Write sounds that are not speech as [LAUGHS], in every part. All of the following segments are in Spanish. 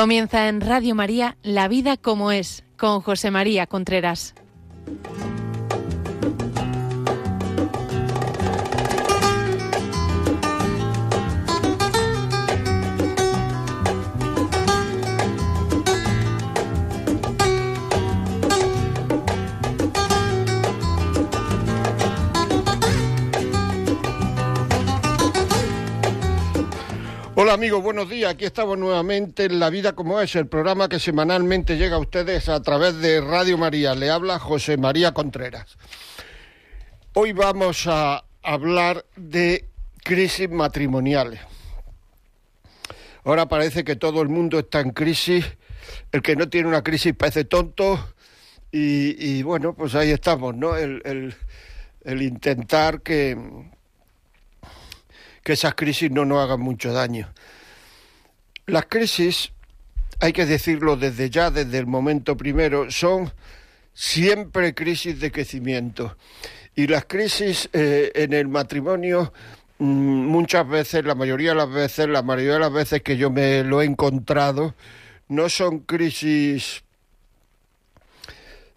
Comienza en Radio María La Vida como es, con José María Contreras. Hola amigos, buenos días. Aquí estamos nuevamente en La Vida como es, el programa que semanalmente llega a ustedes a través de Radio María. Le habla José María Contreras. Hoy vamos a hablar de crisis matrimoniales. Ahora parece que todo el mundo está en crisis. El que no tiene una crisis parece tonto. Y, bueno, pues ahí estamos, ¿no? el intentar que, que esas crisis no nos hagan mucho daño. Las crisis, hay que decirlo desde ya, desde el momento primero, son siempre crisis de crecimiento. Y las crisis eh, en el matrimonio mm, muchas veces, la mayoría de las veces, la mayoría de las veces que yo me lo he encontrado, no son crisis,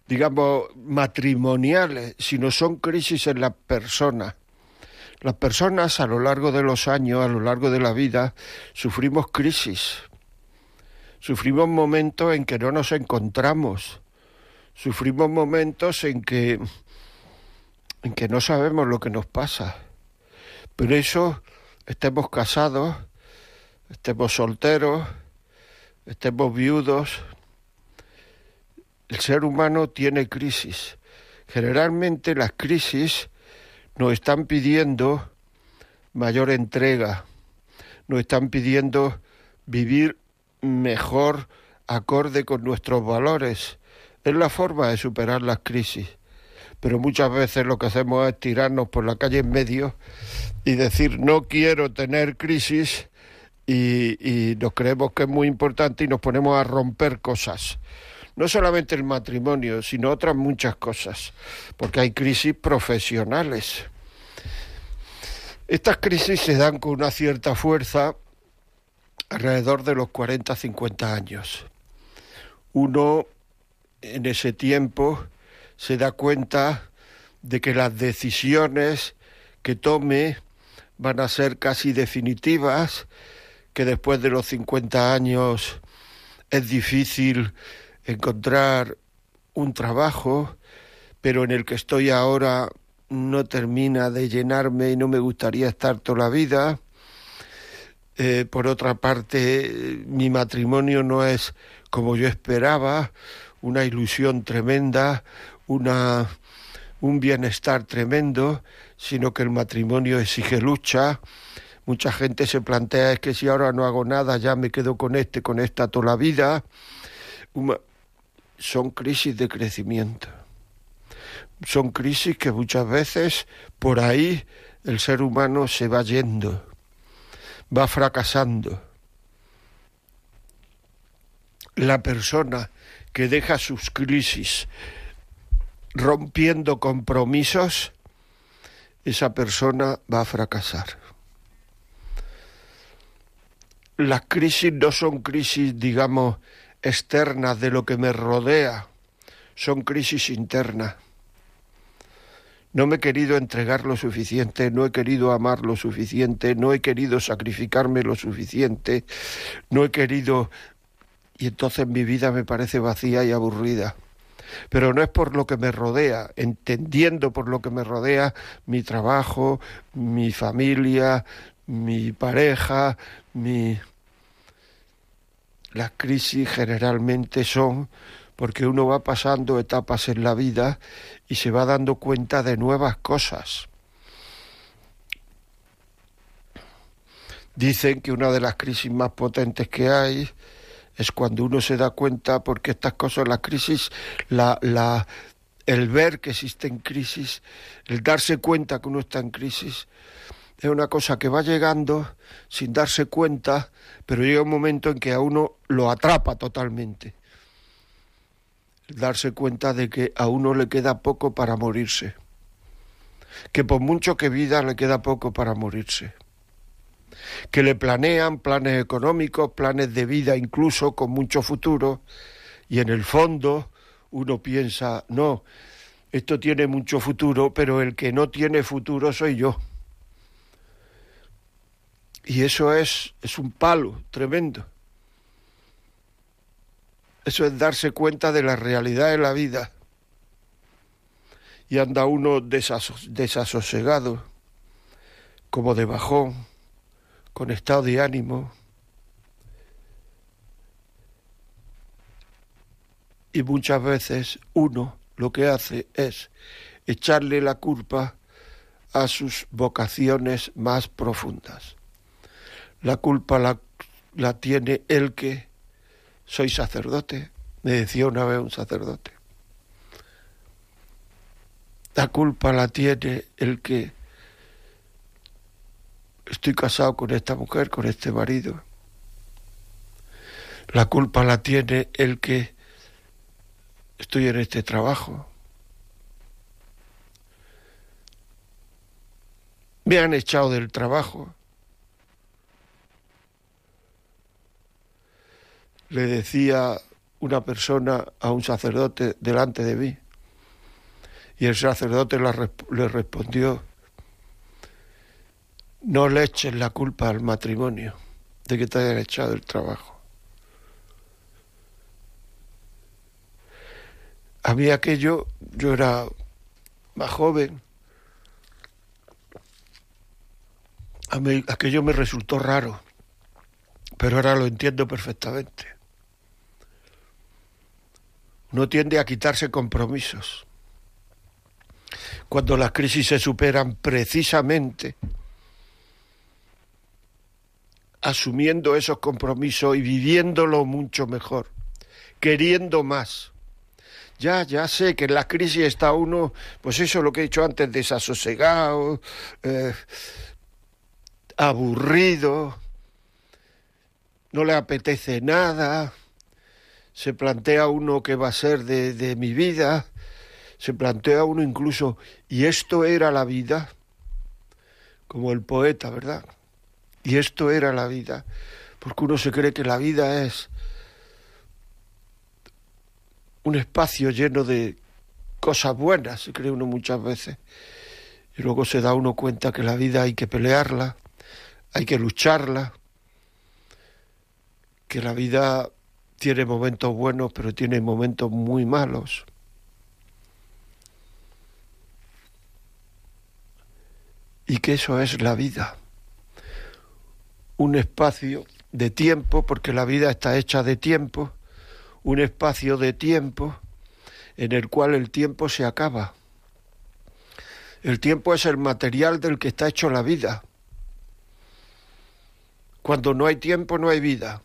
digamos, matrimoniales, sino son crisis en las personas. Las personas a lo largo de los años, a lo largo de la vida, sufrimos crisis, sufrimos momentos en que no nos encontramos, sufrimos momentos en que, en que no sabemos lo que nos pasa. Pero eso, estemos casados, estemos solteros, estemos viudos, el ser humano tiene crisis. Generalmente las crisis nos están pidiendo mayor entrega, nos están pidiendo vivir mejor acorde con nuestros valores. Es la forma de superar las crisis. Pero muchas veces lo que hacemos es tirarnos por la calle en medio y decir no quiero tener crisis y, nos creemos que es muy importante y nos ponemos a romper cosas no solamente el matrimonio, sino otras muchas cosas, porque hay crisis profesionales. Estas crisis se dan con una cierta fuerza alrededor de los 40-50 años. Uno en ese tiempo se da cuenta de que las decisiones que tome van a ser casi definitivas, que después de los 50 años es difícil encontrar un trabajo, pero en el que estoy ahora no termina de llenarme y no me gustaría estar toda la vida. Eh, por otra parte, mi matrimonio no es como yo esperaba, una ilusión tremenda, una, un bienestar tremendo, sino que el matrimonio exige lucha. Mucha gente se plantea es que si ahora no hago nada ya me quedo con este, con esta toda la vida son crisis de crecimiento. Son crisis que muchas veces por ahí el ser humano se va yendo, va fracasando. La persona que deja sus crisis rompiendo compromisos, esa persona va a fracasar. Las crisis no son crisis, digamos, externas de lo que me rodea, son crisis internas. No me he querido entregar lo suficiente, no he querido amar lo suficiente, no he querido sacrificarme lo suficiente, no he querido... Y entonces mi vida me parece vacía y aburrida. Pero no es por lo que me rodea, entendiendo por lo que me rodea mi trabajo, mi familia, mi pareja, mi las crisis generalmente son porque uno va pasando etapas en la vida y se va dando cuenta de nuevas cosas. Dicen que una de las crisis más potentes que hay es cuando uno se da cuenta, porque estas cosas, las crisis, la, el ver que existen crisis, el darse cuenta que uno está en crisis, es una cosa que va llegando sin darse cuenta, pero llega un momento en que a uno lo atrapa totalmente. darse cuenta de que a uno le queda poco para morirse. Que por mucho que vida le queda poco para morirse. Que le planean planes económicos, planes de vida incluso con mucho futuro. Y en el fondo uno piensa, no, esto tiene mucho futuro, pero el que no tiene futuro soy yo. Y eso es, un palo tremendo. Eso es darse cuenta de la realidad de la vida. Y anda uno desasosegado, como de bajón, con estado de ánimo. Y muchas veces uno lo que hace es echarle la culpa a sus vocaciones más profundas la culpa la, tiene el que soy sacerdote, me decía una vez un sacerdote. La culpa la tiene el que estoy casado con esta mujer, con este marido. La culpa la tiene el que estoy en este trabajo. Me han echado del trabajo. le decía una persona a un sacerdote delante de mí. Y el sacerdote le respondió, no le eches la culpa al matrimonio de que te hayan echado el trabajo. A mí aquello, yo era más joven, a mí aquello me resultó raro, pero ahora lo entiendo perfectamente no tiende a quitarse compromisos. Cuando las crisis se superan precisamente asumiendo esos compromisos y viviéndolo mucho mejor, queriendo más. Ya, ya sé que en la crisis está uno, pues eso es lo que he dicho antes, desasosegado, eh, aburrido, no le apetece nada, se plantea uno que va a ser de, de mi vida, se plantea uno incluso, ¿y esto era la vida? Como el poeta, ¿verdad? Y esto era la vida, porque uno se cree que la vida es un espacio lleno de cosas buenas, se cree uno muchas veces. Y luego se da uno cuenta que la vida hay que pelearla, hay que lucharla, que la vida tiene momentos buenos, pero tiene momentos muy malos. Y que eso es la vida. Un espacio de tiempo, porque la vida está hecha de tiempo, un espacio de tiempo en el cual el tiempo se acaba. El tiempo es el material del que está hecho la vida. Cuando no hay tiempo no hay vida.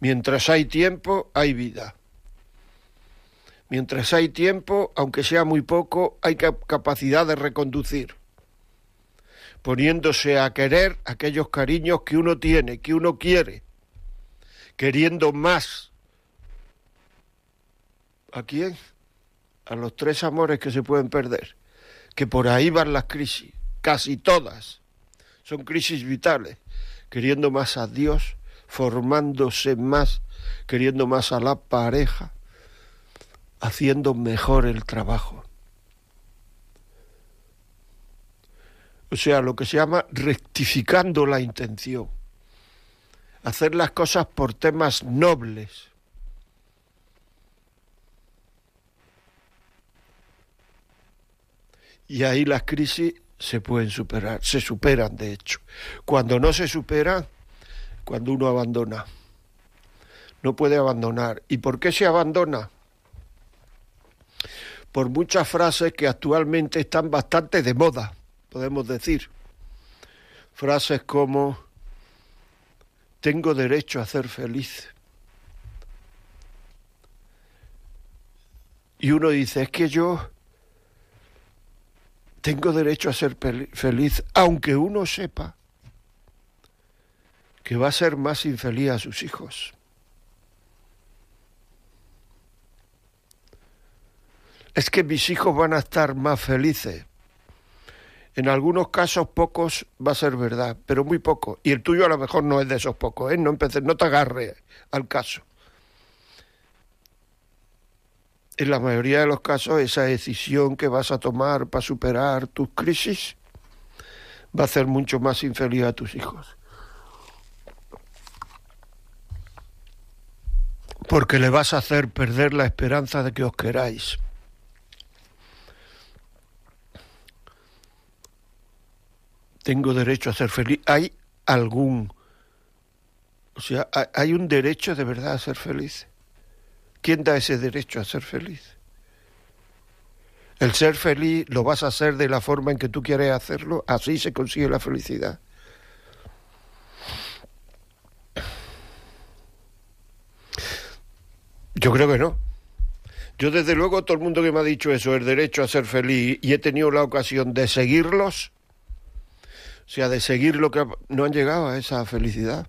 Mientras hay tiempo, hay vida. Mientras hay tiempo, aunque sea muy poco, hay capacidad de reconducir, poniéndose a querer aquellos cariños que uno tiene, que uno quiere, queriendo más. ¿A quién? A los tres amores que se pueden perder, que por ahí van las crisis, casi todas. Son crisis vitales, queriendo más a Dios formándose más, queriendo más a la pareja, haciendo mejor el trabajo. O sea, lo que se llama rectificando la intención. Hacer las cosas por temas nobles. Y ahí las crisis se pueden superar, se superan de hecho. Cuando no se superan, cuando uno abandona. No puede abandonar. ¿Y por qué se abandona? Por muchas frases que actualmente están bastante de moda, podemos decir. Frases como, tengo derecho a ser feliz. Y uno dice, es que yo tengo derecho a ser feliz, aunque uno sepa que va a ser más infeliz a sus hijos. Es que mis hijos van a estar más felices. En algunos casos pocos va a ser verdad, pero muy pocos. Y el tuyo a lo mejor no es de esos pocos, ¿eh? No empeces, no te agarres al caso. En la mayoría de los casos, esa decisión que vas a tomar para superar tus crisis va a hacer mucho más infeliz a tus hijos. porque le vas a hacer perder la esperanza de que os queráis. Tengo derecho a ser feliz. Hay algún, o sea, hay un derecho de verdad a ser feliz. ¿Quién da ese derecho a ser feliz? El ser feliz lo vas a hacer de la forma en que tú quieres hacerlo, así se consigue la felicidad. Yo creo que no. Yo desde luego todo el mundo que me ha dicho eso, el derecho a ser feliz, y he tenido la ocasión de seguirlos, o sea, de seguir lo que no han llegado a esa felicidad.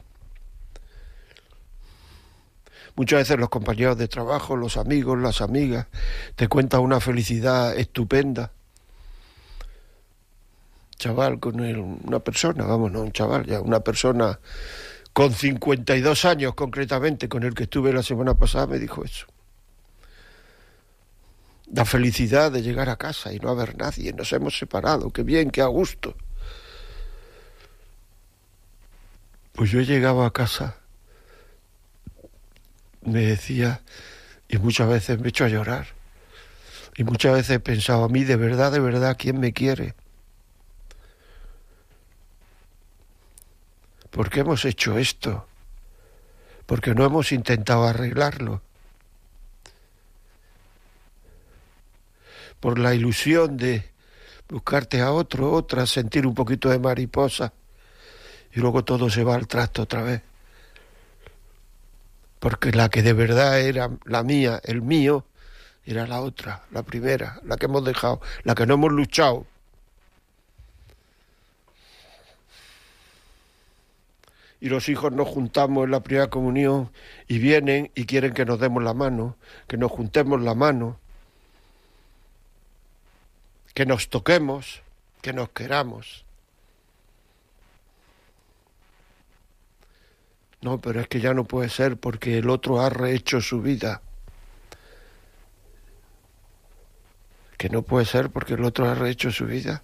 Muchas veces los compañeros de trabajo, los amigos, las amigas, te cuentan una felicidad estupenda. Chaval con una persona, vamos, no un chaval, ya una persona con 52 años concretamente, con el que estuve la semana pasada, me dijo eso. La felicidad de llegar a casa y no haber nadie, nos hemos separado, qué bien, qué a gusto. Pues yo llegaba a casa, me decía, y muchas veces me he hecho a llorar, y muchas veces he pensado a mí, de verdad, de verdad, ¿quién me quiere? ¿Por qué hemos hecho esto? Porque no hemos intentado arreglarlo. Por la ilusión de buscarte a otro, otra, sentir un poquito de mariposa y luego todo se va al trasto otra vez. Porque la que de verdad era la mía, el mío, era la otra, la primera, la que hemos dejado, la que no hemos luchado. y los hijos nos juntamos en la primera comunión y vienen y quieren que nos demos la mano, que nos juntemos la mano, que nos toquemos, que nos queramos. No, pero es que ya no puede ser porque el otro ha rehecho su vida. Que no puede ser porque el otro ha rehecho su vida.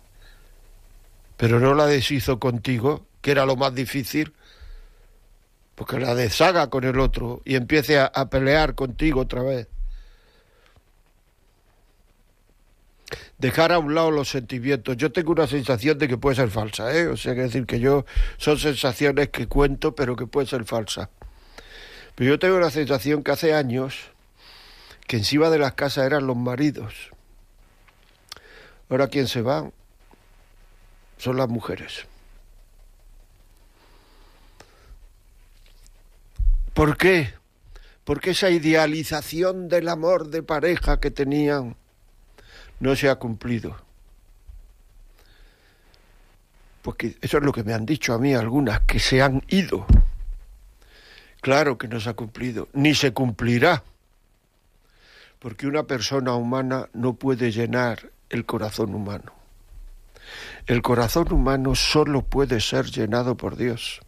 Pero no la deshizo contigo, que era lo más difícil porque la deshaga con el otro y empiece a, pelear contigo otra vez. dejar a un lado los sentimientos. Yo tengo una sensación de que puede ser falsa, ¿eh? O sea, que decir que yo son sensaciones que cuento, pero que puede ser falsa. Pero yo tengo una sensación que hace años que encima de las casas eran los maridos. Ahora quién se va son las mujeres. ¿Por qué? Porque esa idealización del amor de pareja que tenían no se ha cumplido. Porque eso es lo que me han dicho a mí algunas, que se han ido. Claro que no se ha cumplido, ni se cumplirá. Porque una persona humana no puede llenar el corazón humano. El corazón humano solo puede ser llenado por Dios.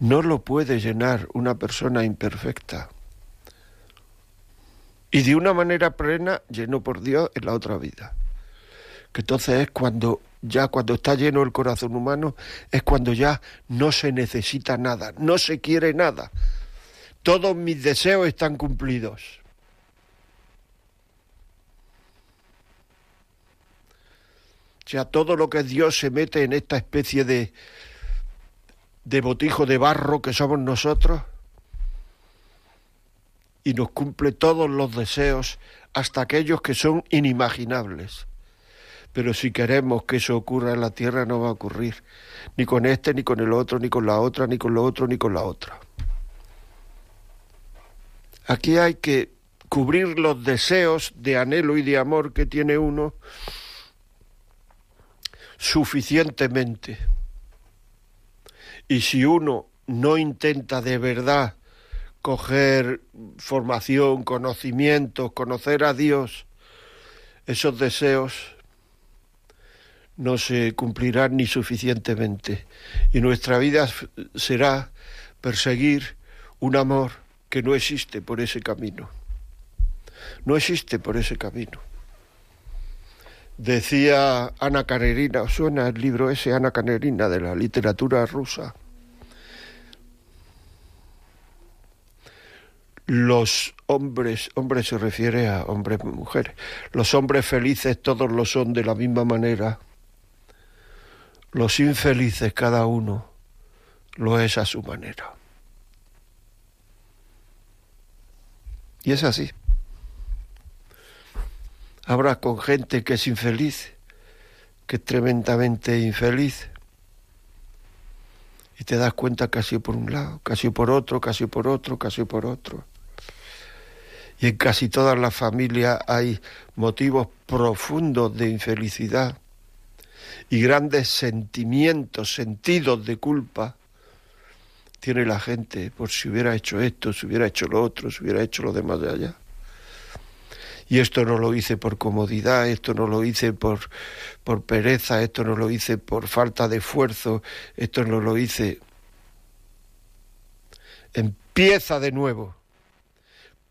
no lo puede llenar una persona imperfecta. Y de una manera plena, lleno por Dios en la otra vida. Que entonces es cuando ya cuando está lleno el corazón humano, es cuando ya no se necesita nada, no se quiere nada. Todos mis deseos están cumplidos. O sea, todo lo que Dios se mete en esta especie de, de botijo de barro que somos nosotros y nos cumple todos los deseos hasta aquellos que son inimaginables. Pero si queremos que eso ocurra en la tierra no va a ocurrir, ni con este, ni con el otro, ni con la otra, ni con lo otro, ni con la otra. Aquí hay que cubrir los deseos de anhelo y de amor que tiene uno suficientemente y si uno no intenta de verdad coger formación, conocimiento, conocer a Dios, esos deseos no se cumplirán ni suficientemente. Y nuestra vida será perseguir un amor que no existe por ese camino. No existe por ese camino. Decía Ana Canerina, suena el libro ese, Ana Karenina, de la literatura rusa. Los hombres, hombres se refiere a hombres y mujeres, los hombres felices todos lo son de la misma manera, los infelices cada uno lo es a su manera. Y es así. Hablas con gente que es infeliz, que es tremendamente infeliz. Y te das cuenta casi por un lado, casi por otro, casi por otro, casi por otro. Y en casi todas las familias hay motivos profundos de infelicidad y grandes sentimientos, sentidos de culpa tiene la gente por si hubiera hecho esto, si hubiera hecho lo otro, si hubiera hecho lo demás de allá. Y esto no lo hice por comodidad, esto no lo hice por, por pereza, esto no lo hice por falta de esfuerzo, esto no lo hice. Empieza de nuevo.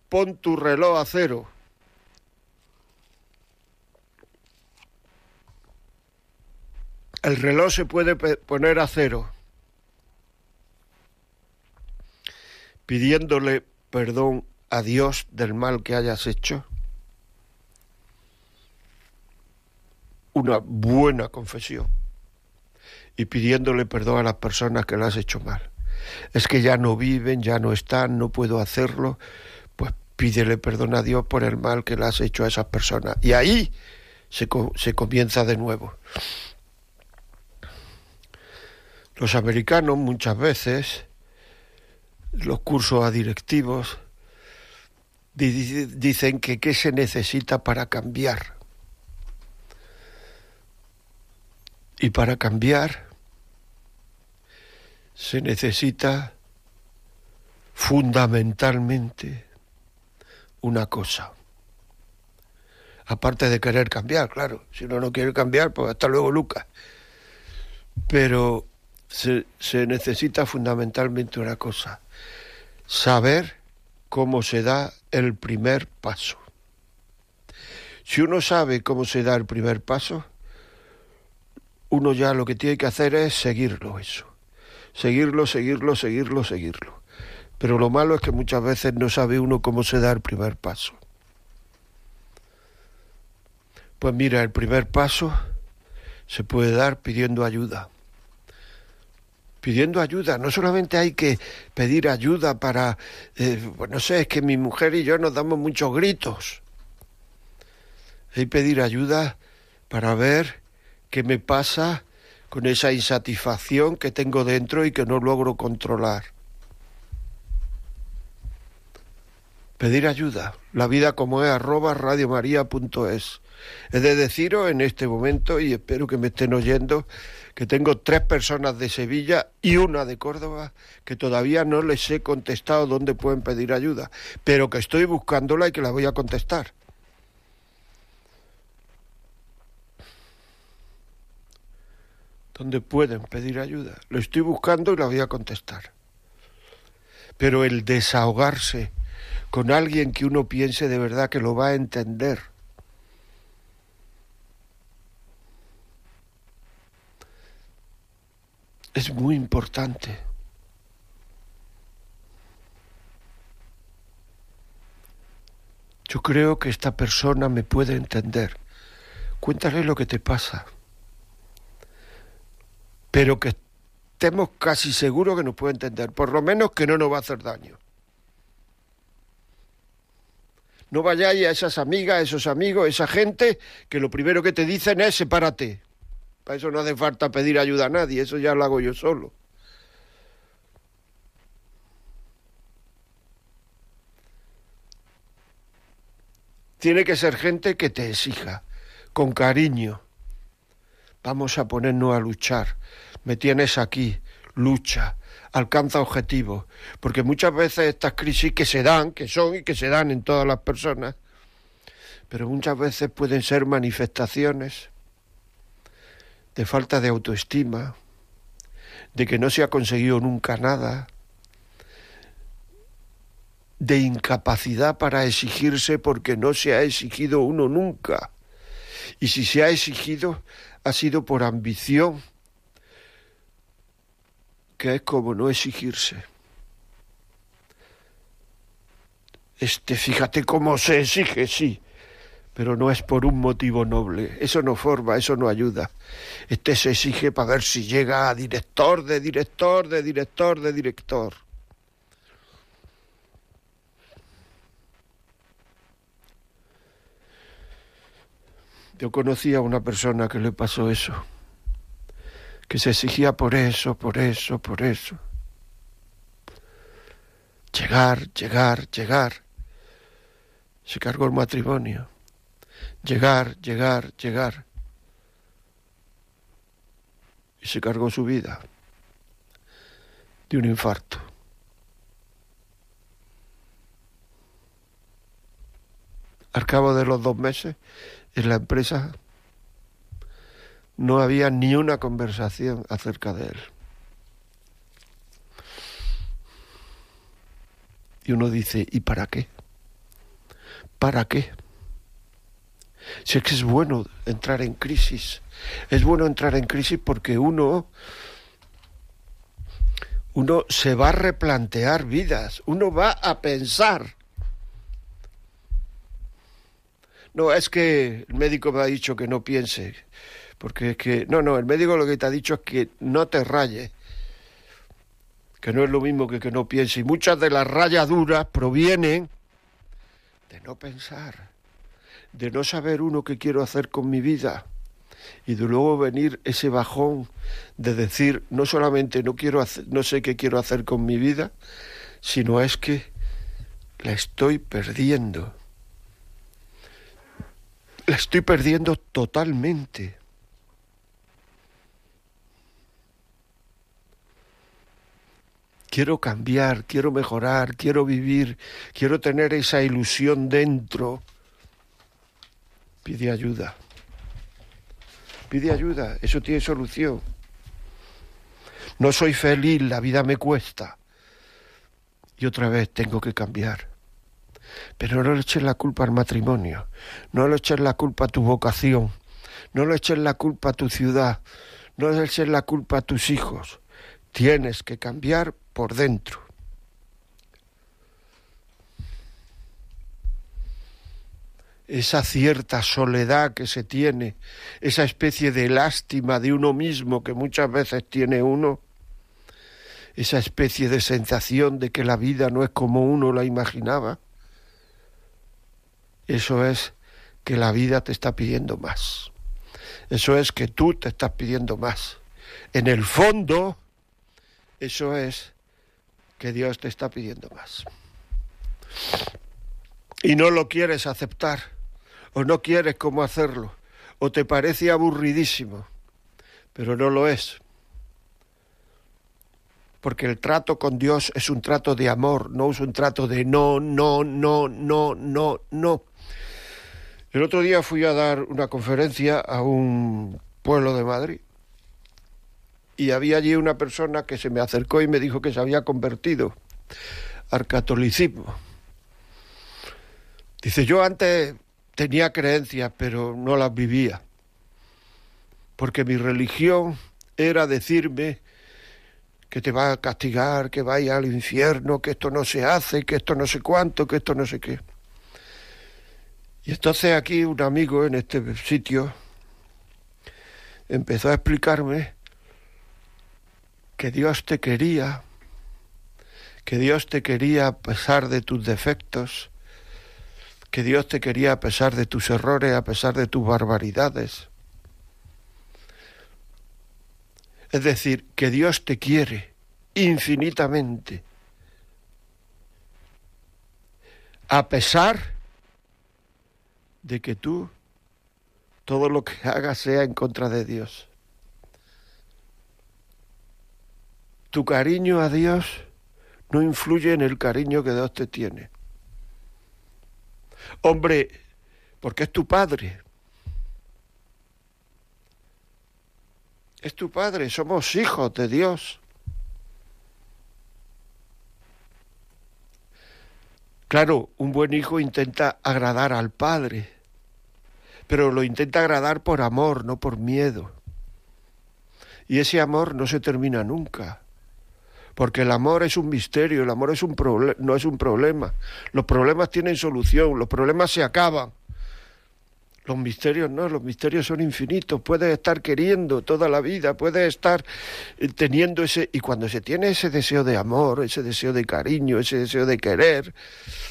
Pon tu reloj a cero. El reloj se puede poner a cero, pidiéndole perdón a Dios del mal que hayas hecho, una buena confesión y pidiéndole perdón a las personas que le has hecho mal. Es que ya no viven, ya no están, no puedo hacerlo. Pues pídele perdón a Dios por el mal que le has hecho a esas personas. Y ahí se, se comienza de nuevo. Los americanos muchas veces, los cursos a directivos, dicen que qué se necesita para cambiar Y para cambiar se necesita fundamentalmente una cosa. Aparte de querer cambiar, claro. Si uno no quiere cambiar, pues hasta luego, Lucas. Pero se, se necesita fundamentalmente una cosa. Saber cómo se da el primer paso. Si uno sabe cómo se da el primer paso, uno ya lo que tiene que hacer es seguirlo, eso. Seguirlo, seguirlo, seguirlo, seguirlo. Pero lo malo es que muchas veces no sabe uno cómo se da el primer paso. Pues mira, el primer paso se puede dar pidiendo ayuda. Pidiendo ayuda, no solamente hay que pedir ayuda para, eh, pues no sé, es que mi mujer y yo nos damos muchos gritos. Hay que pedir ayuda para ver ¿Qué me pasa con esa insatisfacción que tengo dentro y que no logro controlar. Pedir ayuda. La vida como es arroba es He de deciros en este momento, y espero que me estén oyendo, que tengo tres personas de Sevilla y una de Córdoba que todavía no les he contestado dónde pueden pedir ayuda, pero que estoy buscándola y que la voy a contestar. donde pueden pedir ayuda. Lo estoy buscando y la voy a contestar. Pero el desahogarse con alguien que uno piense de verdad que lo va a entender. Es muy importante. Yo creo que esta persona me puede entender. Cuéntale lo que te pasa pero que estemos casi seguros que nos puede entender, por lo menos que no nos va a hacer daño. No vayáis a esas amigas, esos amigos, esa gente que lo primero que te dicen es sepárate. Para eso no hace falta pedir ayuda a nadie, eso ya lo hago yo solo. Tiene que ser gente que te exija, con cariño, Vamos a ponernos a luchar. Me tienes aquí, lucha, alcanza objetivos, porque muchas veces estas crisis que se dan, que son y que se dan en todas las personas, pero muchas veces pueden ser manifestaciones de falta de autoestima, de que no se ha conseguido nunca nada, de incapacidad para exigirse porque no se ha exigido uno nunca. Y si se ha exigido, ha sido por ambición, que es como no exigirse. Este, fíjate cómo se exige, sí, pero no es por un motivo noble. Eso no forma, eso no ayuda. Este se exige para ver si llega a director de director de director de director. Yo conocí a una persona que le pasó eso, que se exigía por eso, por eso, por eso. Llegar, llegar, llegar. Se cargó el matrimonio. Llegar, llegar, llegar. Y se cargó su vida de un infarto. Al cabo de los dos meses en la empresa no había ni una conversación acerca de él. Y uno dice, ¿y para qué? ¿Para qué? Si es que es bueno entrar en crisis. Es bueno entrar en crisis porque uno uno se va a replantear vidas, uno va a pensar No, es que el médico me ha dicho que no piense, porque es que, no, no, el médico lo que te ha dicho es que no te rayes, que no es lo mismo que que no piense. Y muchas de las rayaduras provienen de no pensar, de no saber uno qué quiero hacer con mi vida. Y de luego venir ese bajón de decir, no solamente no, quiero hacer, no sé qué quiero hacer con mi vida, sino es que la estoy perdiendo la estoy perdiendo totalmente. Quiero cambiar, quiero mejorar, quiero vivir, quiero tener esa ilusión dentro. Pide ayuda. Pide ayuda, eso tiene solución. No soy feliz, la vida me cuesta. Y otra vez tengo que cambiar. Pero no le eches la culpa al matrimonio, no le eches la culpa a tu vocación, no le eches la culpa a tu ciudad, no le eches la culpa a tus hijos. Tienes que cambiar por dentro. esa cierta soledad que se tiene, esa especie de lástima de uno mismo que muchas veces tiene uno, esa especie de sensación de que la vida no es como uno la imaginaba, eso es que la vida te está pidiendo más. Eso es que tú te estás pidiendo más. En el fondo, eso es que Dios te está pidiendo más. Y no lo quieres aceptar, o no quieres cómo hacerlo, o te parece aburridísimo, pero no lo es porque el trato con Dios es un trato de amor, no es un trato de no, no, no, no, no, no. El otro día fui a dar una conferencia a un pueblo de Madrid y había allí una persona que se me acercó y me dijo que se había convertido al catolicismo. Dice, yo antes tenía creencias, pero no las vivía, porque mi religión era decirme que te va a castigar, que vaya al infierno, que esto no se hace, que esto no sé cuánto, que esto no sé qué. Y entonces aquí un amigo en este sitio empezó a explicarme que Dios te quería, que Dios te quería a pesar de tus defectos, que Dios te quería a pesar de tus errores, a pesar de tus barbaridades Es decir, que Dios te quiere infinitamente. A pesar de que tú todo lo que hagas sea en contra de Dios. Tu cariño a Dios no influye en el cariño que Dios te tiene. Hombre, porque es tu Padre, es tu Padre, somos hijos de Dios. Claro, un buen hijo intenta agradar al Padre, pero lo intenta agradar por amor, no por miedo. Y ese amor no se termina nunca, porque el amor es un misterio, el amor no es un problema. Los problemas tienen solución, los problemas se acaban. Los misterios no, los misterios son infinitos. Puedes estar queriendo toda la vida, puedes estar eh, teniendo ese... Y cuando se tiene ese deseo de amor, ese deseo de cariño, ese deseo de querer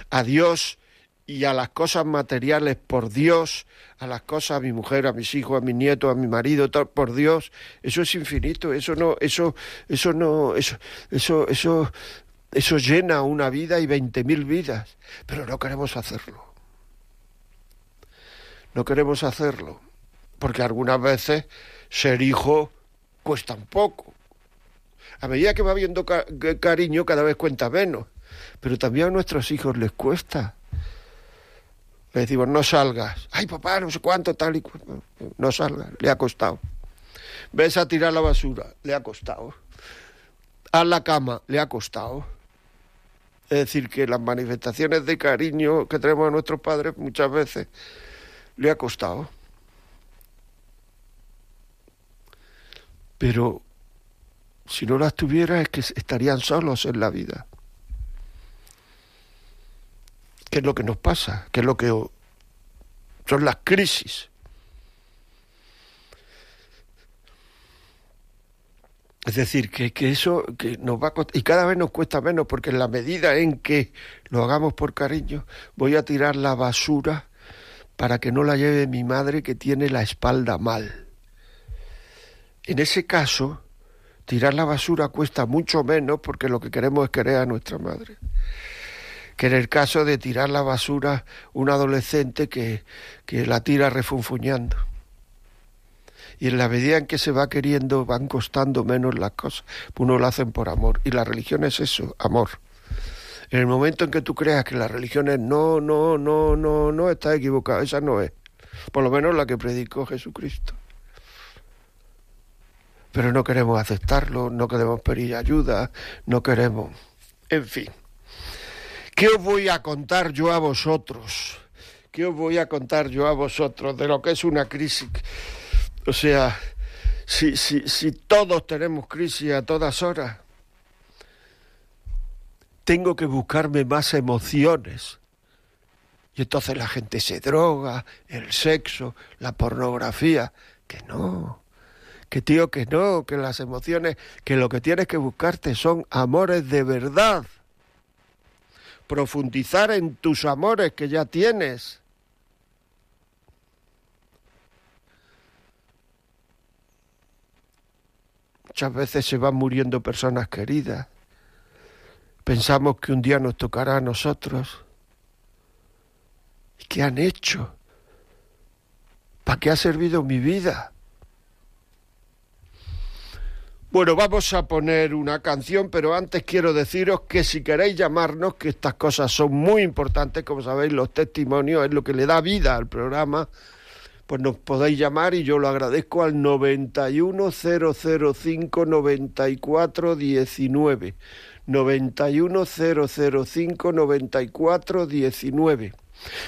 a Dios y a las cosas materiales por Dios, a las cosas, a mi mujer, a mis hijos, a mi nieto, a mi marido, por Dios, eso es infinito, eso no, eso, eso no, eso, eso, eso, eso llena una vida y veinte mil vidas, pero no queremos hacerlo no queremos hacerlo, porque algunas veces ser hijo cuesta poco. A medida que va viendo cariño, cada vez cuenta menos. Pero también a nuestros hijos les cuesta. Le decimos, no salgas. Ay, papá, no sé cuánto, tal y cuánto. No salgas, le ha costado. Ves a tirar la basura, le ha costado. Haz la cama, le ha costado. Es decir, que las manifestaciones de cariño que tenemos a nuestros padres muchas veces le ha costado. Pero si no las tuviera es que estarían solos en la vida. ¿Qué es lo que nos pasa? ¿Qué es lo que son las crisis? Es decir, que, que eso que nos va a costar, y cada vez nos cuesta menos, porque en la medida en que lo hagamos por cariño, voy a tirar la basura para que no la lleve mi madre que tiene la espalda mal. En ese caso, tirar la basura cuesta mucho menos porque lo que queremos es querer a nuestra madre. Que en el caso de tirar la basura un adolescente que, que la tira refunfuñando. Y en la medida en que se va queriendo van costando menos las cosas. Uno lo hacen por amor. Y la religión es eso, amor. En el momento en que tú creas que la religión es... no, no, no, no, no, estás equivocado, esa no es. Por lo menos la que predicó Jesucristo. Pero no queremos aceptarlo, no queremos pedir ayuda, no queremos. En fin. ¿Qué os voy a contar yo a vosotros? ¿Qué os voy a contar yo a vosotros de lo que es una crisis? O sea, si todos tenemos crisis a todas horas, tengo que buscarme más emociones. Y entonces la gente se droga, el sexo, la pornografía. Que no, que tío, que no, que las emociones, que lo que tienes que buscarte son amores de verdad. Profundizar en tus amores que ya tienes. Muchas veces se van muriendo personas queridas Pensamos que un día nos tocará a nosotros. ¿Y qué han hecho? ¿Para qué ha servido mi vida? Bueno, vamos a poner una canción, pero antes quiero deciros que si queréis llamarnos, que estas cosas son muy importantes, como sabéis, los testimonios es lo que le da vida al programa, pues nos podéis llamar y yo lo agradezco al 910059419. 91 005 94 19.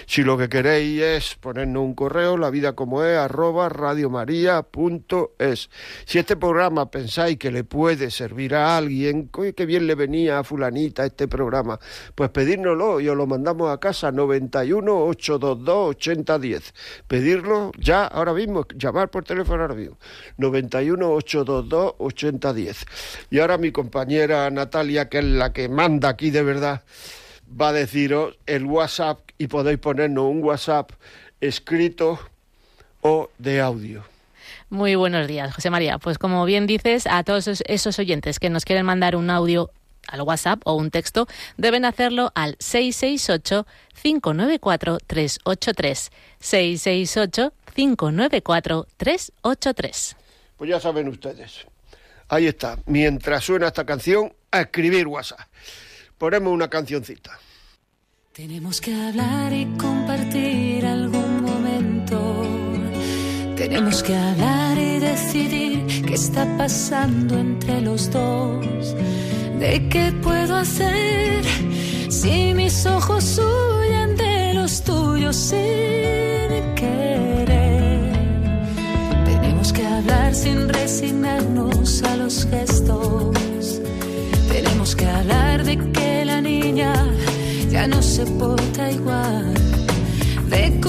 Si lo que queréis es ponernos un correo, la vida como es, arroba radiomaria.es. Si este programa pensáis que le puede servir a alguien, que bien le venía a fulanita este programa, pues pedírnoslo y os lo mandamos a casa 91 822 8010. Pedirlo ya ahora mismo, llamar por teléfono ahora mismo 91 822 8010. Y ahora mi compañera Natalia, que es la que manda aquí de verdad va a deciros el WhatsApp y podéis ponernos un WhatsApp escrito o de audio. Muy buenos días, José María. Pues como bien dices, a todos esos oyentes que nos quieren mandar un audio al WhatsApp o un texto, deben hacerlo al 668 594 383. 668 594 383. Pues ya saben ustedes. Ahí está. Mientras suena esta canción, a escribir WhatsApp ponemos una cancioncita. Tenemos que hablar y compartir algún momento. Tenemos que hablar y decidir qué está pasando entre los dos. ¿De qué puedo hacer si mis ojos huyen de los tuyos sin querer? Tenemos que hablar sin resignarnos a los gestos. Tenemos que hablar de que la niña ya no se porta igual, de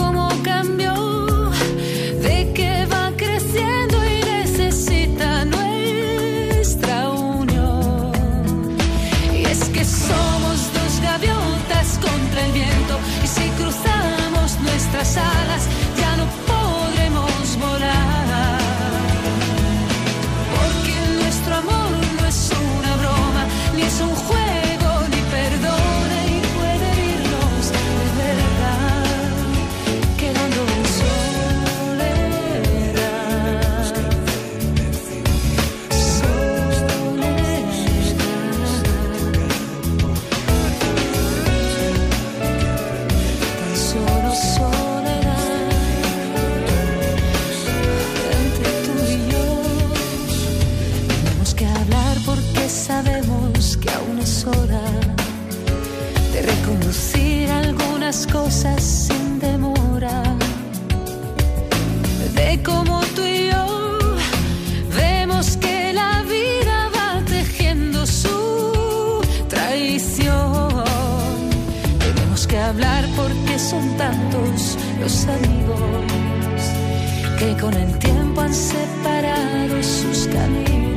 cosas sin demora, de como tú y yo vemos que la vida va tejiendo su traición. Tenemos que hablar porque son tantos los amigos que con el tiempo han separado sus caminos,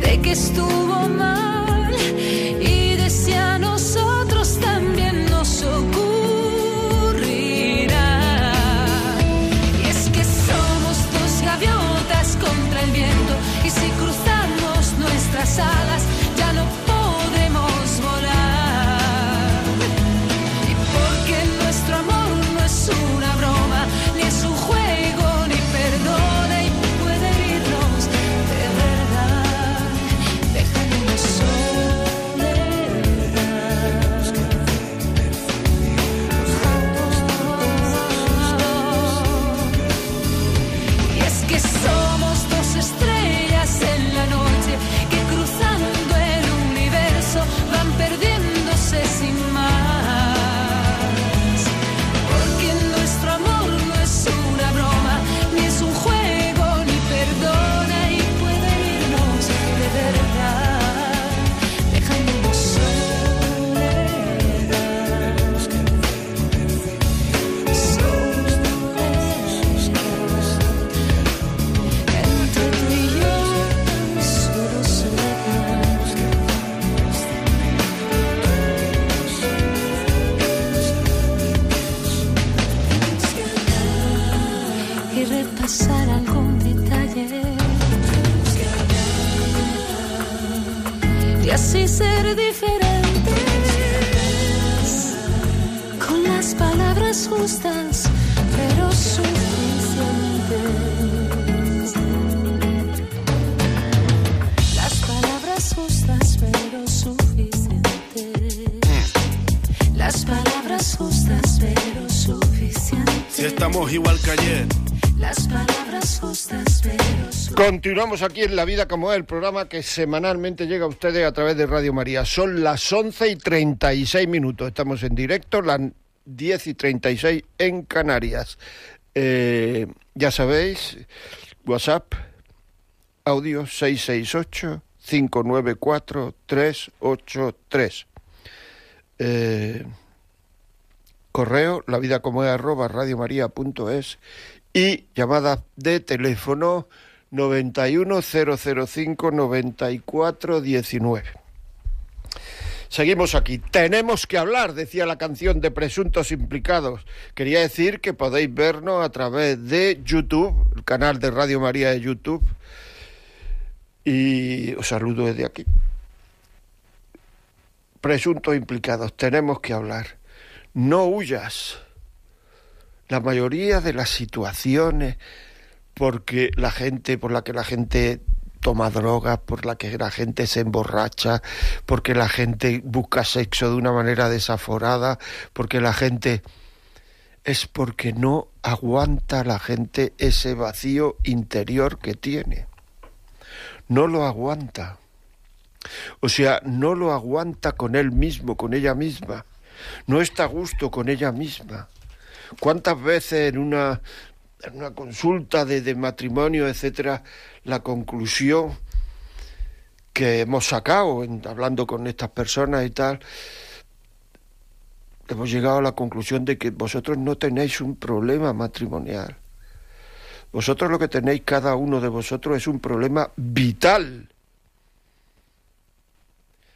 de que estuvo mal y ser diferentes con las palabras justas pero suficientes las palabras justas pero suficientes las palabras justas pero suficientes si estamos igual que ayer Continuamos aquí en La Vida como es, el programa que semanalmente llega a ustedes a través de Radio María. Son las 11 y 36 minutos. Estamos en directo, las 10 y 36 en Canarias. Eh, ya sabéis, WhatsApp, audio 668-594-383. Eh, correo, la como y llamadas de teléfono 91 005 Seguimos aquí. Tenemos que hablar, decía la canción de Presuntos Implicados. Quería decir que podéis vernos a través de YouTube, el canal de Radio María de YouTube. Y os saludo desde aquí. Presuntos implicados, tenemos que hablar. No huyas. La mayoría de las situaciones porque la gente, por la que la gente toma drogas, por la que la gente se emborracha, porque la gente busca sexo de una manera desaforada, porque la gente es porque no aguanta la gente ese vacío interior que tiene. No lo aguanta. O sea, no lo aguanta con él mismo, con ella misma. No está a gusto con ella misma. ¿Cuántas veces en una en una consulta de, matrimonio, etcétera, la conclusión que hemos sacado hablando con estas personas y tal, hemos llegado a la conclusión de que vosotros no tenéis un problema matrimonial. Vosotros lo que tenéis cada uno de vosotros es un problema vital.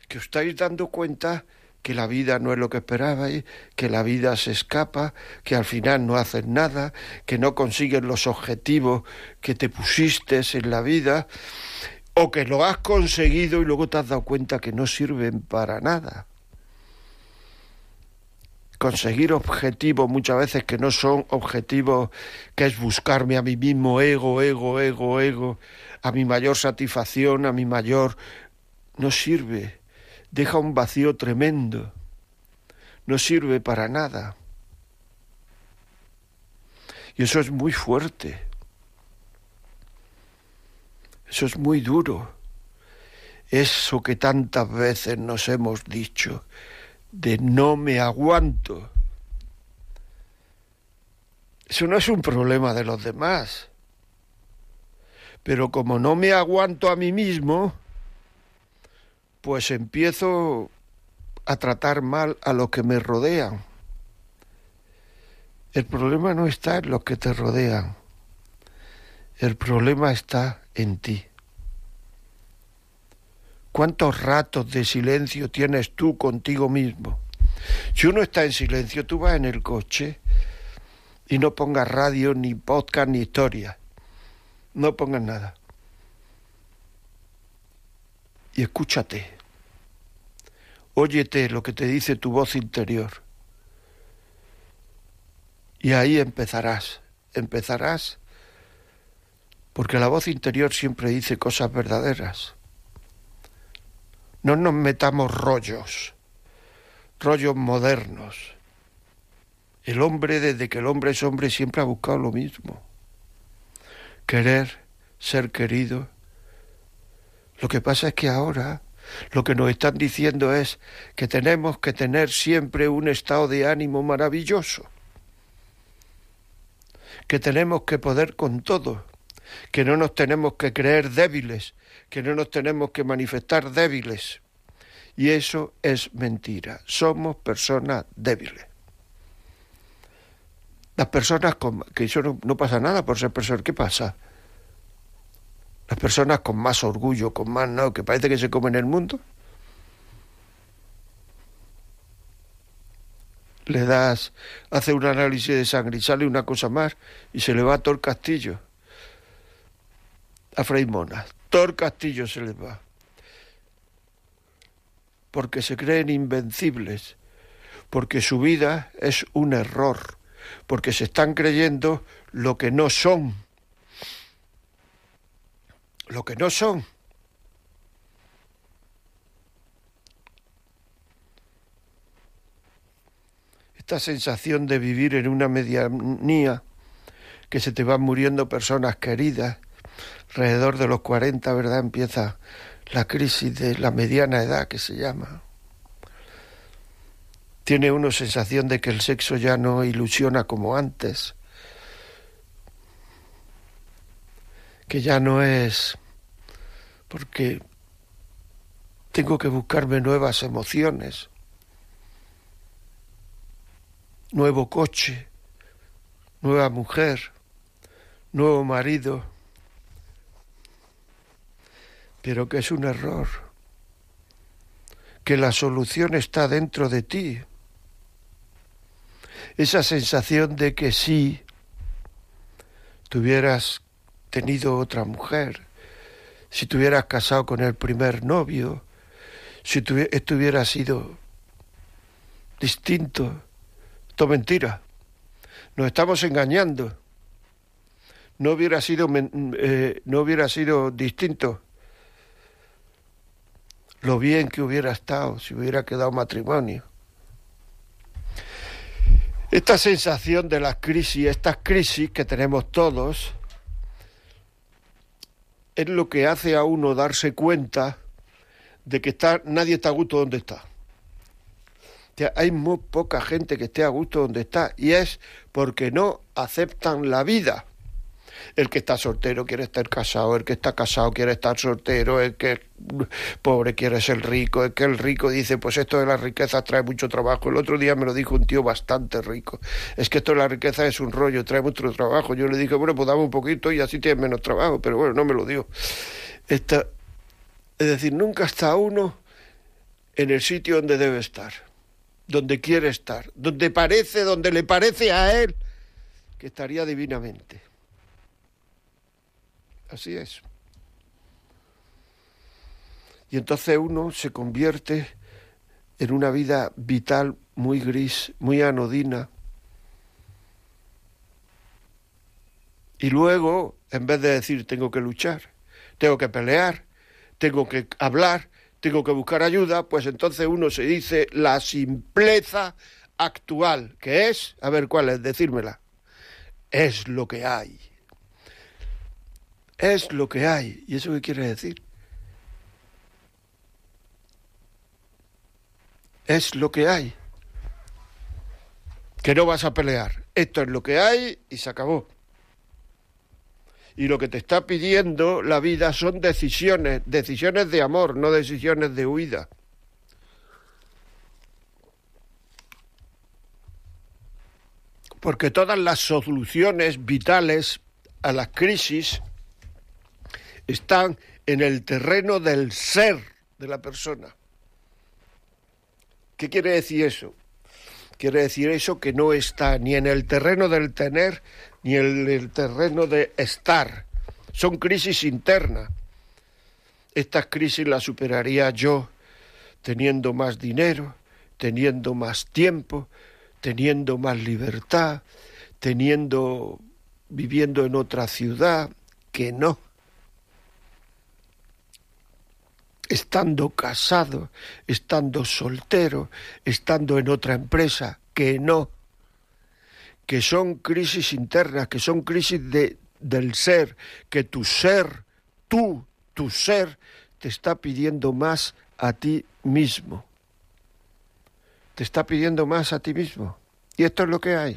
Que os estáis dando cuenta que la vida no es lo que esperabais, que la vida se escapa, que al final no haces nada, que no consigues los objetivos que te pusiste en la vida, o que lo has conseguido y luego te has dado cuenta que no sirven para nada. Conseguir objetivos muchas veces que no son objetivos, que es buscarme a mí mismo ego, ego, ego, ego, a mi mayor satisfacción, a mi mayor... no sirve deja un vacío tremendo, no sirve para nada. Y eso es muy fuerte, eso es muy duro, eso que tantas veces nos hemos dicho de no me aguanto. Eso no es un problema de los demás. Pero como no me aguanto a mí mismo, pues empiezo a tratar mal a los que me rodean. El problema no está en los que te rodean. El problema está en ti. ¿Cuántos ratos de silencio tienes tú contigo mismo? Si uno está en silencio, tú vas en el coche y no pongas radio, ni podcast, ni historia. No pongas nada y escúchate. Óyete lo que te dice tu voz interior. Y ahí empezarás, empezarás, porque la voz interior siempre dice cosas verdaderas. No nos metamos rollos, rollos modernos. El hombre, desde que el hombre es hombre, siempre ha buscado lo mismo. Querer, ser querido, lo que pasa es que ahora lo que nos están diciendo es que tenemos que tener siempre un estado de ánimo maravilloso, que tenemos que poder con todo, que no nos tenemos que creer débiles, que no nos tenemos que manifestar débiles. Y eso es mentira. Somos personas débiles. Las personas con... que eso no, pasa nada por ser personas. ¿Qué pasa? Las personas con más orgullo, con más no, que parece que se comen el mundo. Le das, hace un análisis de sangre y sale una cosa más y se le va a todo castillo. A Fray Mona, todo castillo se le va. Porque se creen invencibles, porque su vida es un error, porque se están creyendo lo que no son lo que no son. Esta sensación de vivir en una medianía que se te van muriendo personas queridas, alrededor de los 40, ¿verdad? Empieza la crisis de la mediana edad que se llama. Tiene una sensación de que el sexo ya no ilusiona como antes, que ya no es porque tengo que buscarme nuevas emociones, nuevo coche, nueva mujer, nuevo marido, pero que es un error, que la solución está dentro de ti. Esa sensación de que si tuvieras tenido otra mujer, si te hubieras casado con el primer novio, si esto hubiera sido distinto. Esto es mentira. Nos estamos engañando. No hubiera sido, mm, eh, no hubiera sido distinto lo bien que hubiera estado si hubiera quedado matrimonio. Esta sensación de la crisis, estas crisis que tenemos todos, es lo que hace a uno darse cuenta de que está, nadie está a gusto donde está. hay muy poca gente que esté a gusto donde está y es porque no aceptan la vida el que está soltero quiere estar casado, el que está casado quiere estar soltero, el que pobre quiere ser rico, el que el rico dice, pues esto de las riquezas trae mucho trabajo. El otro día me lo dijo un tío bastante rico, es que esto de la riqueza es un rollo, trae mucho trabajo. Yo le dije, bueno, pues dame un poquito y así tienes menos trabajo, pero bueno, no me lo dio. es decir, nunca está uno en el sitio donde debe estar, donde quiere estar, donde parece, donde le parece a él que estaría divinamente. Así es. Y entonces uno se convierte en una vida vital muy gris, muy anodina. Y luego, en vez de decir tengo que luchar, tengo que pelear, tengo que hablar, tengo que buscar ayuda, pues entonces uno se dice la simpleza actual, que es, a ver cuál es, decírmela, es lo que hay es lo que hay. ¿Y eso qué quiere decir? Es lo que hay. Que no vas a pelear. Esto es lo que hay y se acabó. Y lo que te está pidiendo la vida son decisiones, decisiones de amor, no decisiones de huida. Porque todas las soluciones vitales a las crisis están en el terreno del ser de la persona. ¿Qué quiere decir eso? Quiere decir eso que no está ni en el terreno del tener ni en el terreno de estar. Son crisis internas. Estas crisis las superaría yo teniendo más dinero, teniendo más tiempo, teniendo más libertad, teniendo viviendo en otra ciudad que no estando casado, estando soltero, estando en otra empresa, que no, que son crisis internas, que son crisis de, del ser, que tu ser, tú, tu ser, te está pidiendo más a ti mismo. Te está pidiendo más a ti mismo. Y esto es lo que hay.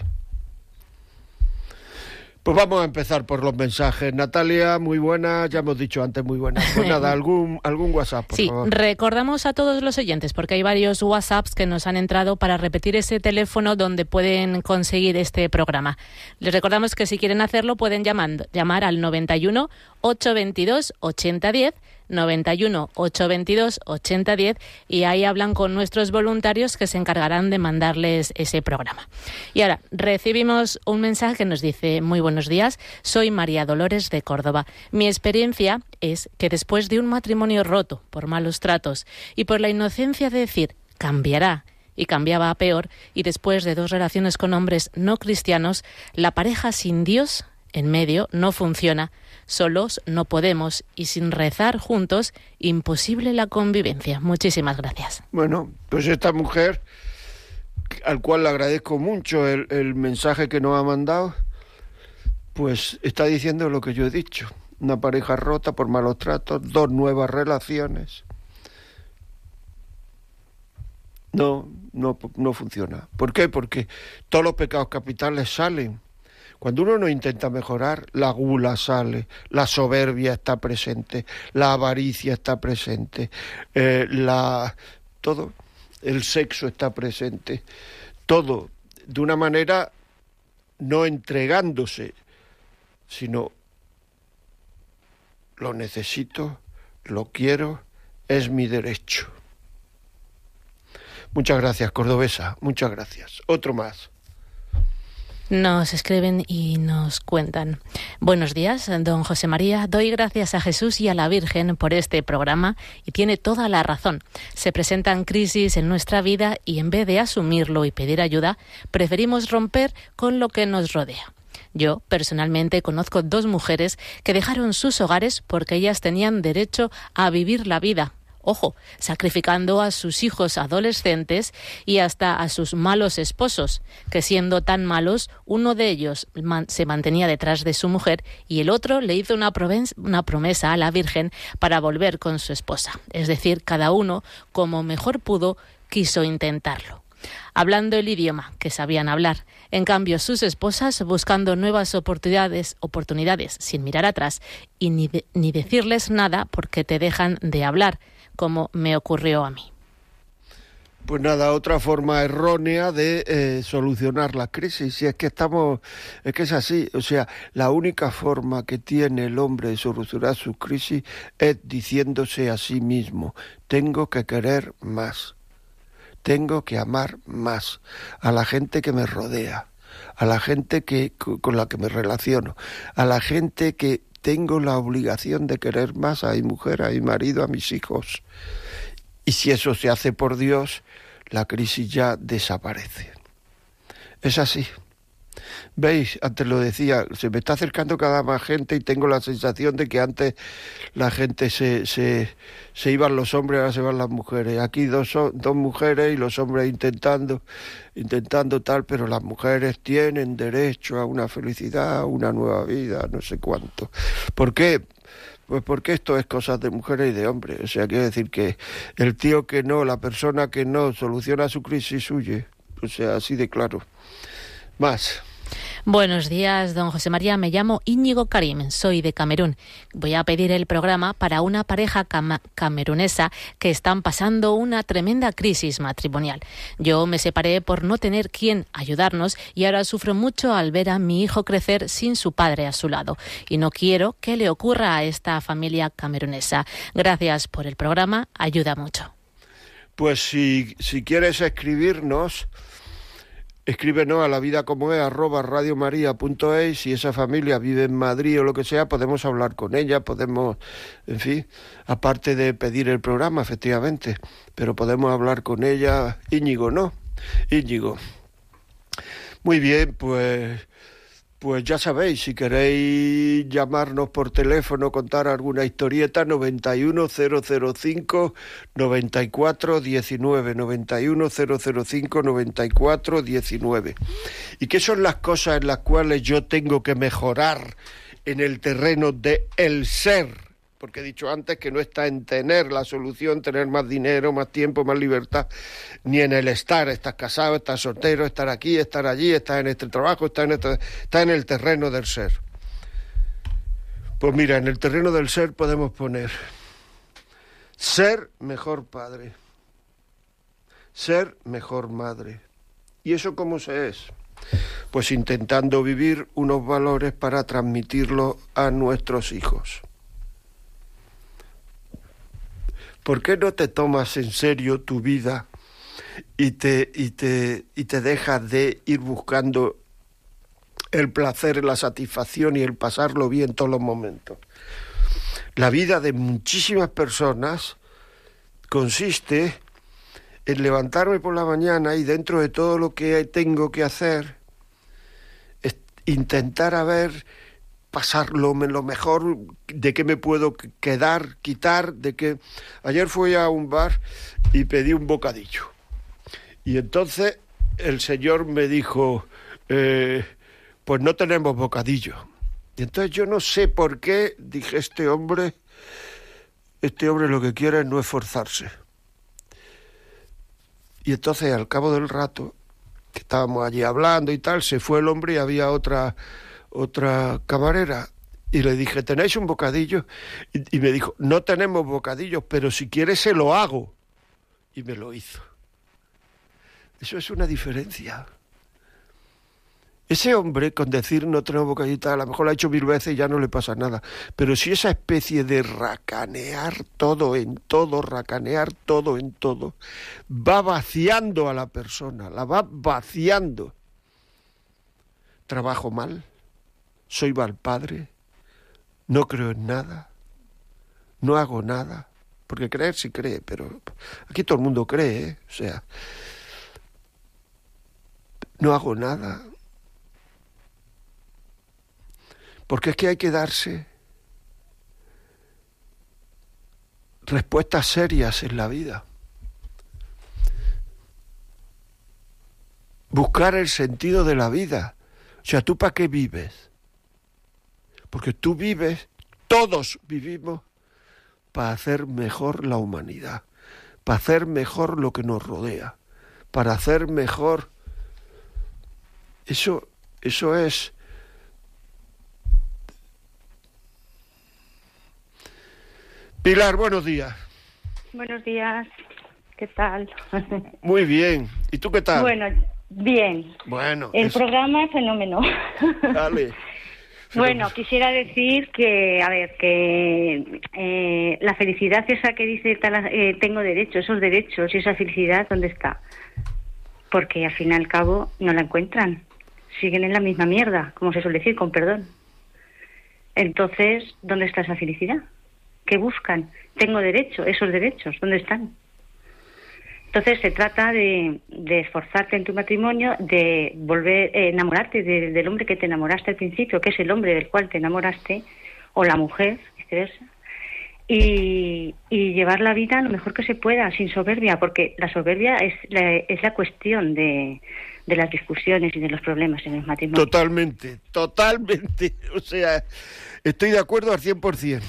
Pues vamos a empezar por los mensajes. Natalia, muy buena, ya hemos dicho antes muy buena. Pues nada, [LAUGHS] algún, algún WhatsApp, por sí, recordamos a todos los oyentes, porque hay varios WhatsApps que nos han entrado para repetir ese teléfono donde pueden conseguir este programa. Les recordamos que si quieren hacerlo pueden llamar al 91 822 8010 91 822 8010 y ahí hablan con nuestros voluntarios que se encargarán de mandarles ese programa. Y ahora recibimos un mensaje que nos dice, muy buenos días, soy María Dolores de Córdoba. Mi experiencia es que después de un matrimonio roto por malos tratos y por la inocencia de decir, cambiará, y cambiaba a peor, y después de dos relaciones con hombres no cristianos, la pareja sin Dios en medio no funciona Solos no podemos y sin rezar juntos, imposible la convivencia. Muchísimas gracias. Bueno, pues esta mujer, al cual le agradezco mucho el, mensaje que nos ha mandado, pues está diciendo lo que yo he dicho. Una pareja rota por malos tratos, dos nuevas relaciones. No, no, no funciona. ¿Por qué? Porque todos los pecados capitales salen cuando uno no intenta mejorar, la gula sale, la soberbia está presente, la avaricia está presente, eh, la, todo, el sexo está presente, todo de una manera no entregándose, sino lo necesito, lo quiero, es mi derecho. Muchas gracias, Cordobesa, muchas gracias. Otro más. Nos escriben y nos cuentan. Buenos días, don José María. Doy gracias a Jesús y a la Virgen por este programa y tiene toda la razón. Se presentan crisis en nuestra vida y en vez de asumirlo y pedir ayuda, preferimos romper con lo que nos rodea. Yo, personalmente, conozco dos mujeres que dejaron sus hogares porque ellas tenían derecho a vivir la vida ojo, sacrificando a sus hijos adolescentes y hasta a sus malos esposos, que siendo tan malos, uno de ellos se mantenía detrás de su mujer y el otro le hizo una, promesa a la Virgen para volver con su esposa. Es decir, cada uno, como mejor pudo, quiso intentarlo hablando el idioma que sabían hablar. En cambio, sus esposas buscando nuevas oportunidades, oportunidades sin mirar atrás y ni decirles nada porque te dejan de hablar como me ocurrió a mí. Pues nada, otra forma errónea de eh, solucionar la crisis. Y es que estamos, es que es así. O sea, la única forma que tiene el hombre de solucionar su crisis es diciéndose a sí mismo: tengo que querer más, tengo que amar más a la gente que me rodea, a la gente que con la que me relaciono, a la gente que tengo la obligación de querer más a mi mujer, a mi marido, a mis hijos. Y si eso se hace por Dios, la crisis ya desaparece. Es así. ¿Veis? Antes lo decía, se me está acercando cada más gente y tengo la sensación de que antes la gente se, se, iban los hombres, ahora se van las mujeres. Aquí dos, dos mujeres y los hombres intentando, intentando tal, pero las mujeres tienen derecho a una felicidad, a una nueva vida, no sé cuánto. ¿Por qué? Pues porque esto es cosas de mujeres y de hombres. O sea, quiere decir que el tío que no, la persona que no soluciona su crisis huye. O sea, así de claro. Más. Buenos días, don José María. Me llamo Íñigo Karim, soy de Camerún. Voy a pedir el programa para una pareja camerunesa que están pasando una tremenda crisis matrimonial. Yo me separé por no tener quien ayudarnos y ahora sufro mucho al ver a mi hijo crecer sin su padre a su lado. Y no quiero que le ocurra a esta familia camerunesa. Gracias por el programa, ayuda mucho. Pues si quieres escribirnos, Escríbenos a la vida como es arroba radiomaria.es. Si esa familia vive en Madrid o lo que sea, podemos hablar con ella, podemos, en fin, aparte de pedir el programa, efectivamente, pero podemos hablar con ella. Íñigo, ¿no? Íñigo. Muy bien, pues pues ya sabéis, si queréis llamarnos por teléfono, contar alguna historieta, 91005 9419, 91005 9419. ¿Y qué son las cosas en las cuales yo tengo que mejorar en el terreno de el ser? porque he dicho antes que no está en tener la solución, tener más dinero, más tiempo, más libertad, ni en el estar, estás casado, estás soltero, estar aquí, estar allí, estás en este trabajo, estás en, este, en el terreno del ser. Pues mira, en el terreno del ser podemos poner ser mejor padre, ser mejor madre. ¿Y eso cómo se es? Pues intentando vivir unos valores para transmitirlos a nuestros hijos. ¿Por qué no te tomas en serio tu vida y te, y te, dejas de ir buscando el placer, la satisfacción y el pasarlo bien en todos los momentos? La vida de muchísimas personas consiste en levantarme por la mañana y dentro de todo lo que tengo que hacer, intentar a ver pasarlo lo mejor, de qué me puedo quedar, quitar, de qué... Ayer fui a un bar y pedí un bocadillo. Y entonces el señor me dijo, eh, pues no tenemos bocadillo. Y entonces yo no sé por qué dije, este hombre, este hombre lo que quiere es no esforzarse. Y entonces al cabo del rato, que estábamos allí hablando y tal, se fue el hombre y había otra otra camarera y le dije, ¿tenéis un bocadillo? Y, me dijo, no tenemos bocadillos, pero si quieres se lo hago. Y me lo hizo. Eso es una diferencia. Ese hombre con decir no tenemos bocadillos, a lo mejor lo ha hecho mil veces y ya no le pasa nada. Pero si esa especie de racanear todo en todo, racanear todo en todo, va vaciando a la persona, la va vaciando. Trabajo mal soy valpadre, padre, no creo en nada, no hago nada, porque creer sí cree, pero aquí todo el mundo cree, ¿eh? o sea, no hago nada. Porque es que hay que darse respuestas serias en la vida. Buscar el sentido de la vida. O sea, ¿tú para qué vives? porque tú vives, todos vivimos para hacer mejor la humanidad, para hacer mejor lo que nos rodea, para hacer mejor. Eso, eso es. Pilar, buenos días. Buenos días. ¿Qué tal? [LAUGHS] Muy bien. ¿Y tú qué tal? Bueno, bien. Bueno. El es... programa fenómeno. [LAUGHS] Dale. Bueno, pues- quisiera decir que, a ver, que eh, la felicidad esa que dice eh, tengo derecho, esos derechos y esa felicidad, ¿dónde está? Porque al fin y al cabo no la encuentran. Siguen en la misma mierda, como se suele decir, con perdón. Entonces, ¿dónde está esa felicidad? ¿Qué buscan? Tengo derecho, esos derechos, ¿dónde están? Entonces se trata de, esforzarte en tu matrimonio, de volver a eh, enamorarte del hombre que te enamoraste al principio, que es el hombre del cual te enamoraste, o la mujer, y, llevar la vida lo mejor que se pueda, sin soberbia, porque la soberbia es la, cuestión de, de las discusiones y de los problemas en el matrimonio. Totalmente, totalmente. [LAUGHS] O sea, estoy de acuerdo al 100%.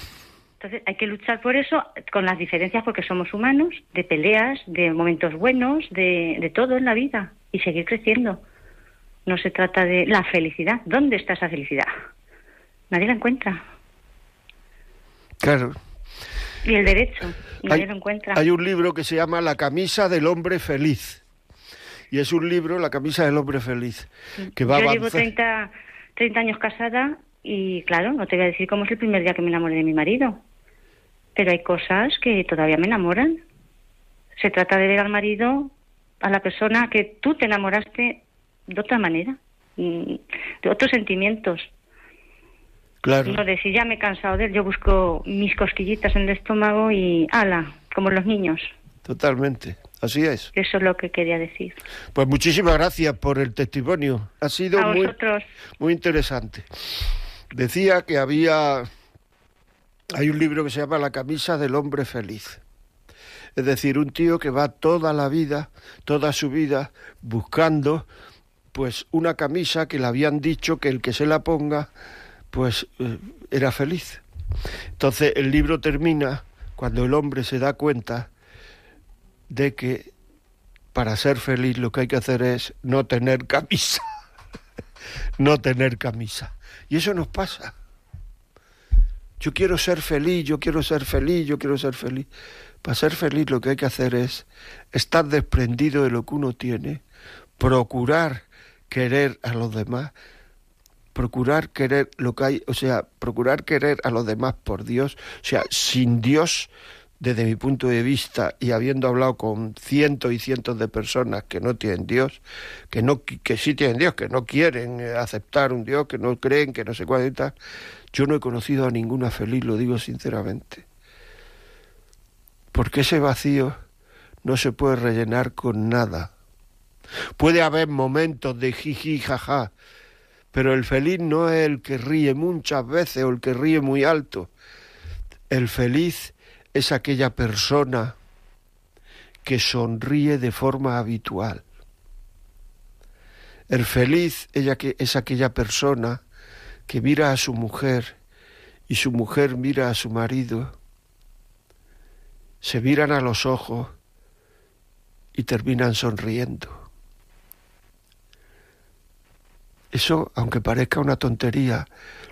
Entonces hay que luchar por eso, con las diferencias, porque somos humanos, de peleas, de momentos buenos, de, todo en la vida, y seguir creciendo. No se trata de la felicidad. ¿Dónde está esa felicidad? Nadie la encuentra. Claro. Y el derecho, eh, nadie lo encuentra. Hay un libro que se llama La camisa del hombre feliz. Y es un libro, La camisa del hombre feliz, que va Yo llevo 30, 30 años casada y claro, no te voy a decir cómo es el primer día que me enamoré de mi marido pero hay cosas que todavía me enamoran. Se trata de ver al marido, a la persona que tú te enamoraste de otra manera, mm, de otros sentimientos. Claro. No de si ya me he cansado de él, yo busco mis cosquillitas en el estómago y ala, como los niños. Totalmente, así es. Eso es lo que quería decir. Pues muchísimas gracias por el testimonio. Ha sido muy, muy interesante. Decía que había hay un libro que se llama La camisa del hombre feliz. Es decir, un tío que va toda la vida, toda su vida, buscando pues una camisa que le habían dicho que el que se la ponga, pues eh, era feliz. Entonces el libro termina cuando el hombre se da cuenta de que para ser feliz lo que hay que hacer es no tener camisa, [LAUGHS] no tener camisa. Y eso nos pasa. Yo quiero ser feliz, yo quiero ser feliz, yo quiero ser feliz. Para ser feliz lo que hay que hacer es estar desprendido de lo que uno tiene, procurar querer a los demás, procurar querer lo que hay, o sea, procurar querer a los demás por Dios, o sea, sin Dios desde mi punto de vista y habiendo hablado con cientos y cientos de personas que no tienen Dios, que no que sí tienen Dios, que no quieren eh, aceptar un Dios, que no creen, que no sé cuál y tal, yo no he conocido a ninguna feliz, lo digo sinceramente. Porque ese vacío no se puede rellenar con nada. Puede haber momentos de jiji jaja, pero el feliz no es el que ríe muchas veces o el que ríe muy alto. El feliz es aquella persona que sonríe de forma habitual. El feliz ella que, es aquella persona que mira a su mujer y su mujer mira a su marido. Se miran a los ojos y terminan sonriendo. Eso, aunque parezca una tontería,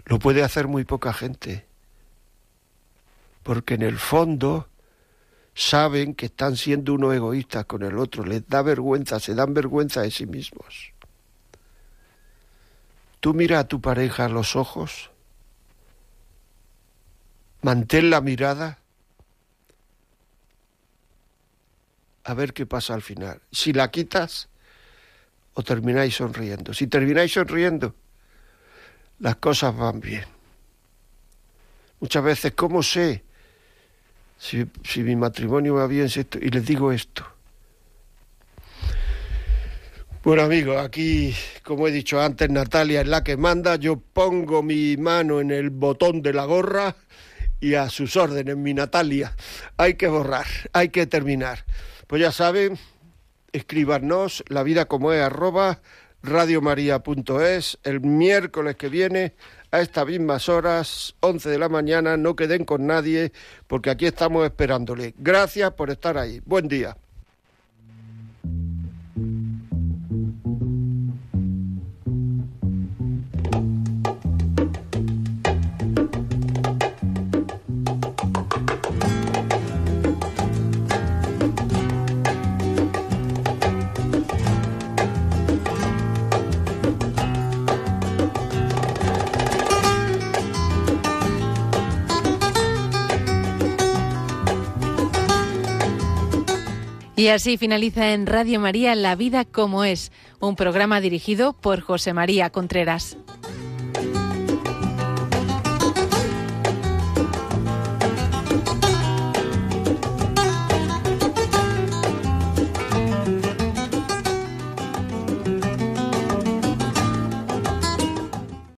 lo puede hacer muy poca gente porque en el fondo saben que están siendo unos egoístas con el otro, les da vergüenza, se dan vergüenza de sí mismos. Tú mira a tu pareja a los ojos, mantén la mirada, a ver qué pasa al final. Si la quitas o termináis sonriendo. Si termináis sonriendo, las cosas van bien. Muchas veces, ¿cómo sé? si, mi matrimonio va bien, si y les digo esto. Bueno amigos, aquí como he dicho antes, Natalia es la que manda, yo pongo mi mano en el botón de la gorra y a sus órdenes, mi Natalia, hay que borrar, hay que terminar. Pues ya saben, escríbanos la vida como es arroba radiomaria.es el miércoles que viene a estas mismas horas, 11 de la mañana. No queden con nadie porque aquí estamos esperándole. Gracias por estar ahí. Buen día. Y así finaliza en Radio María La Vida como es, un programa dirigido por José María Contreras.